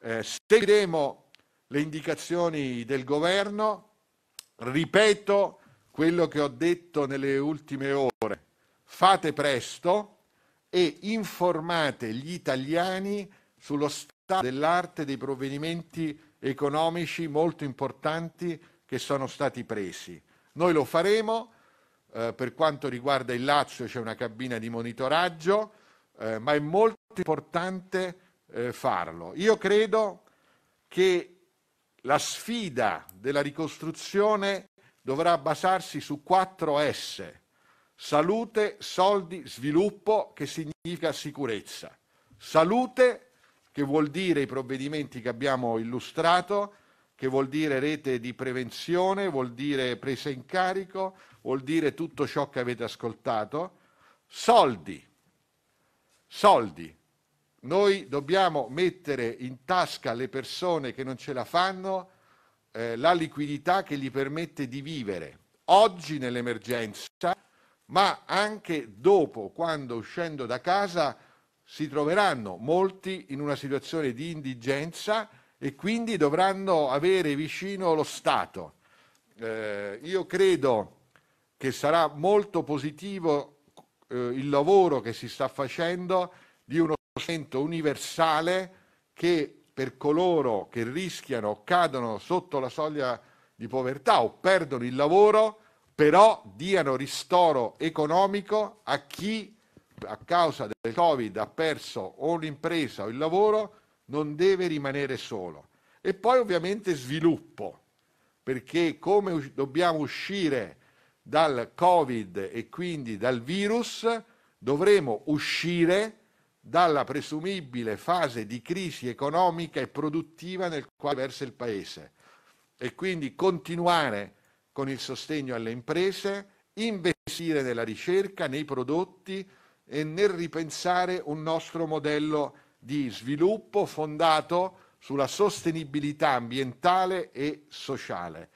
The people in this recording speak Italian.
Eh, seguiremo le indicazioni del governo, ripeto quello che ho detto nelle ultime ore, fate presto e informate gli italiani sullo stato dell'arte dei provvedimenti economici molto importanti che sono stati presi. Noi lo faremo, eh, per quanto riguarda il Lazio c'è una cabina di monitoraggio, eh, ma è molto importante eh, farlo. Io credo che la sfida della ricostruzione dovrà basarsi su quattro S, salute, soldi, sviluppo, che significa sicurezza. Salute, che vuol dire i provvedimenti che abbiamo illustrato, che vuol dire rete di prevenzione, vuol dire presa in carico, vuol dire tutto ciò che avete ascoltato. Soldi, soldi, noi dobbiamo mettere in tasca alle persone che non ce la fanno eh, la liquidità che gli permette di vivere oggi nell'emergenza, ma anche dopo, quando uscendo da casa si troveranno molti in una situazione di indigenza e quindi dovranno avere vicino lo Stato. Eh, io credo che sarà molto positivo eh, il lavoro che si sta facendo di uno riconoscimento universale che per coloro che rischiano o cadono sotto la soglia di povertà o perdono il lavoro, però diano ristoro economico a chi a causa del Covid ha perso o l'impresa o il lavoro, non deve rimanere solo. E poi ovviamente sviluppo, perché come dobbiamo uscire dal Covid e quindi dal virus, dovremo uscire dalla presumibile fase di crisi economica e produttiva nel quale versa il Paese e quindi continuare con il sostegno alle imprese, investire nella ricerca, nei prodotti e nel ripensare un nostro modello di sviluppo fondato sulla sostenibilità ambientale e sociale.